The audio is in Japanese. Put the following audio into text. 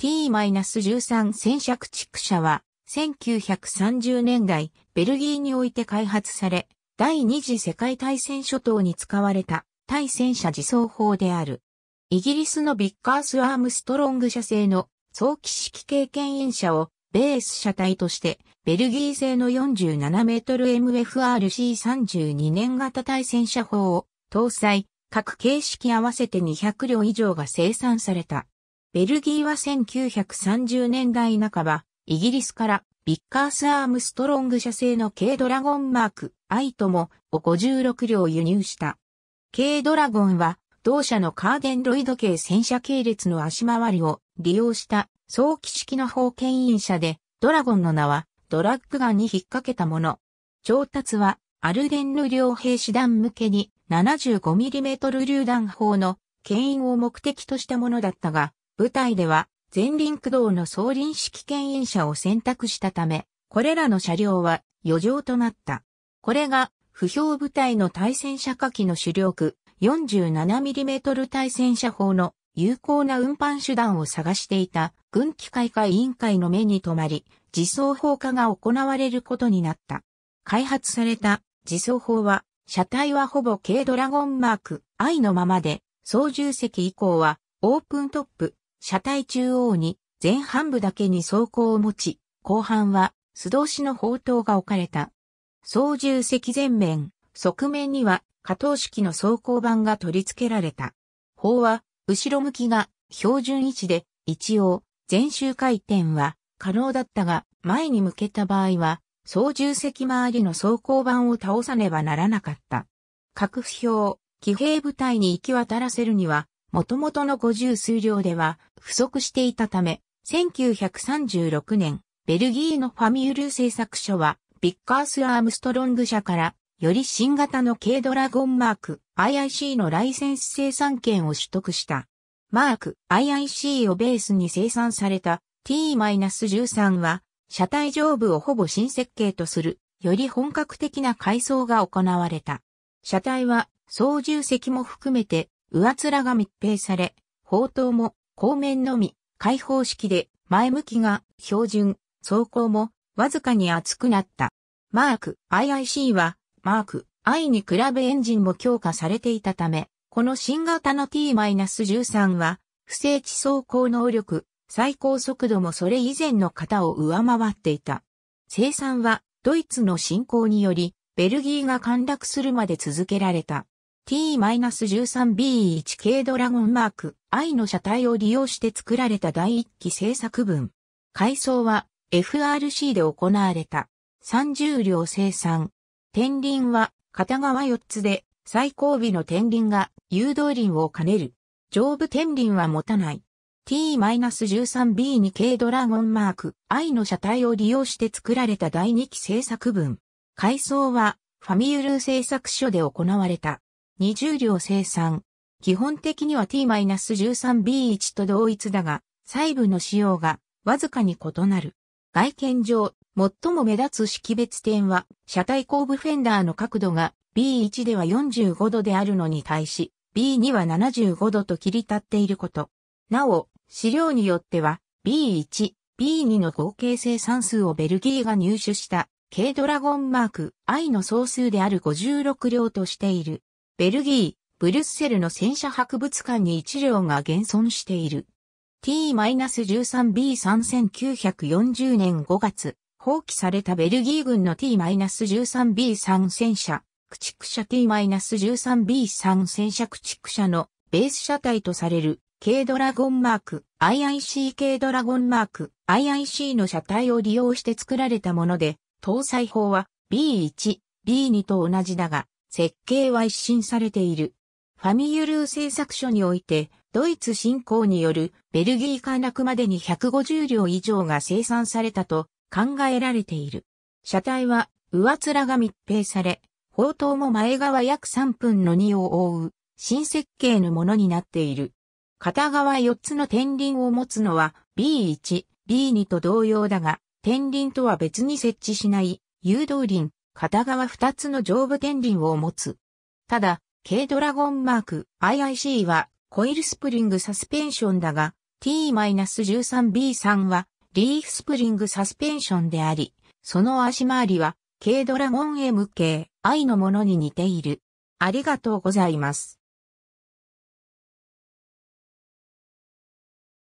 T-13 戦車駆畜車は、1930年代、ベルギーにおいて開発され、第二次世界大戦初頭に使われた対戦車自走砲である。イギリスのビッカース・アームストロング社製の早期式経験員車をベース車体としてベルギー製の4 7ル m f r c 3 2年型対戦車砲を搭載、各形式合わせて200両以上が生産された。ベルギーは1930年代半ば、イギリスからビッカース・アームストロング社製の軽ドラゴンマーク I ともを56両輸入した。軽ドラゴンは同社のカーデンロイド系戦車系列の足回りを利用した早期式の砲牽引車でドラゴンの名はドラッグガンに引っ掛けたもの。調達はアルデンヌ両兵士団向けに 75mm 榴弾砲の牽引を目的としたものだったが、舞台では前輪駆動の総輪式牽引車を選択したため、これらの車両は余剰となった。これが不評部隊の対戦車火器の主力 47mm 対戦車砲の有効な運搬手段を探していた軍機開会委員会の目に留まり、自走砲化が行われることになった。開発された自走砲は、車体はほぼ軽ドラゴンマーク I のままで、操縦席以降はオープントップ車体中央に前半部だけに装甲を持ち、後半は素通しの砲塔が置かれた。操縦席前面、側面には下等式の装甲板が取り付けられた。砲は後ろ向きが標準位置で一応全周回転は可能だったが前に向けた場合は操縦席周りの装甲板を倒さねばならなかった。各不標、騎兵部隊に行き渡らせるには元々の50数量では不足していたため、1936年、ベルギーのファミュール製作所は、ビッカース・アームストロング社から、より新型の軽ドラゴンマーク IIC のライセンス生産権を取得した。マーク IIC をベースに生産された T-13 は、車体上部をほぼ新設計とする、より本格的な改装が行われた。車体は操縦席も含めて上面が密閉され、砲塔も後面のみ開放式で前向きが標準、走行もわずかに厚くなった。マーク IIC はマーク I に比べエンジンも強化されていたため、この新型の T-13 は不正地走行能力、最高速度もそれ以前の型を上回っていた。生産はドイツの侵攻によりベルギーが陥落するまで続けられた。T-13B1K ドラゴンマーク I の車体を利用して作られた第一期製作分。改装は FRC で行われた。30両生産。天輪は片側4つで最後尾の天輪が誘導輪を兼ねる。上部天輪は持たない。T-13B2K ドラゴンマーク I の車体を利用して作られた第2期製作分。改装はファミユル製作所で行われた。20両生産。基本的には T-13B1 と同一だが、細部の仕様がわずかに異なる。外見上、最も目立つ識別点は、車体後部フェンダーの角度が B1 では45度であるのに対し、B2 は75度と切り立っていること。なお、資料によっては、B1、B2 の合計生産数をベルギーが入手した、K ドラゴンマーク I の総数である56両としている。ベルギー、ブリュッセルの戦車博物館に1両が現存している。T-13B3940 年5月、放棄されたベルギー軍の T-13B3 戦車、駆逐車 T-13B3 戦車駆逐車のベース車体とされる、K ドラゴンマーク、IICK ドラゴンマーク、IIC の車体を利用して作られたもので、搭載法は B1、B2 と同じだが、設計は一新されている。ファミユルー製作所において、ドイツ侵攻によるベルギー陥落までに150両以上が生産されたと考えられている。車体は上面が密閉され、砲塔も前側約3分の2を覆う新設計のものになっている。片側4つの天輪を持つのは B1、B2 と同様だが、天輪とは別に設置しない誘導輪、片側2つの上部天輪を持つ。ただ、軽ドラゴンマーク IIC はコイルスプリングサスペンションだが T-13B3 はリーフスプリングサスペンションであり、その足回りは軽ドラゴン MK I のものに似ている。ありがとうございます。